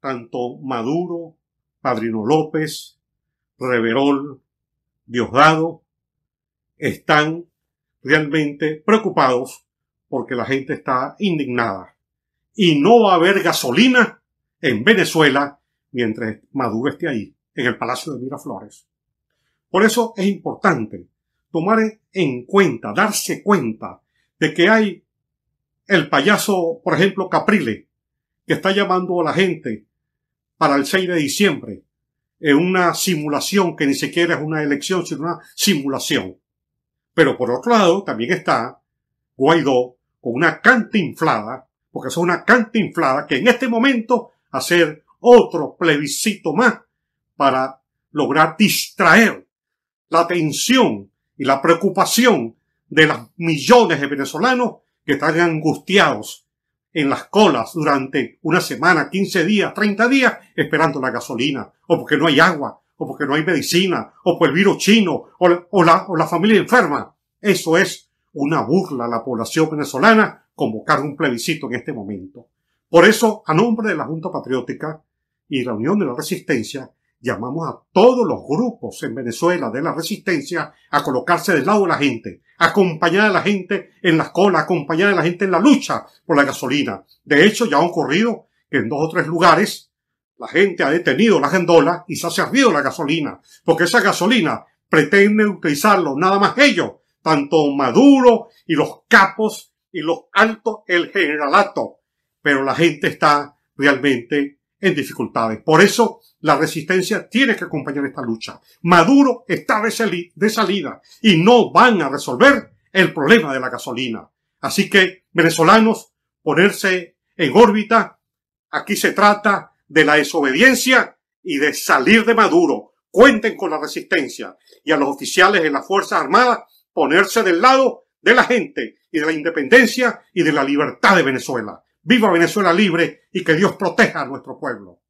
tanto Maduro, Padrino López, Reverol, Diosdado, están realmente preocupados porque la gente está indignada. Y no va a haber gasolina en Venezuela mientras Maduro esté ahí, en el Palacio de Miraflores. Por eso es importante tomar en cuenta, darse cuenta de que hay el payaso, por ejemplo, Caprile, que está llamando a la gente para el 6 de diciembre en una simulación que ni siquiera es una elección, sino una simulación. Pero por otro lado, también está Guaidó con una canta inflada, porque es una canta inflada que en este momento hacer otro plebiscito más para lograr distraer la atención y la preocupación de los millones de venezolanos que están angustiados en las colas durante una semana, 15 días, 30 días, esperando la gasolina, o porque no hay agua, o porque no hay medicina, o por el virus chino, o la, o la, o la familia enferma. Eso es una burla a la población venezolana convocar un plebiscito en este momento. Por eso, a nombre de la Junta Patriótica y la Unión de la Resistencia, llamamos a todos los grupos en Venezuela de la resistencia a colocarse del lado de la gente, acompañar a la gente en las colas, acompañar a la gente en la lucha por la gasolina. De hecho, ya ha ocurrido que en dos o tres lugares la gente ha detenido la gendola y se ha servido la gasolina, porque esa gasolina pretende utilizarlo nada más ellos, tanto Maduro y los capos y los altos, el generalato. Pero la gente está realmente en dificultades. Por eso la resistencia tiene que acompañar esta lucha. Maduro está de, salida y no van a resolver el problema de la gasolina. Así que, venezolanos, ponerse en órbita. Aquí se trata de la desobediencia y de salir de Maduro. Cuenten con la resistencia y a los oficiales de las Fuerzas Armadas ponerse del lado de la gente y de la independencia y de la libertad de Venezuela. Viva Venezuela libre y que Dios proteja a nuestro pueblo.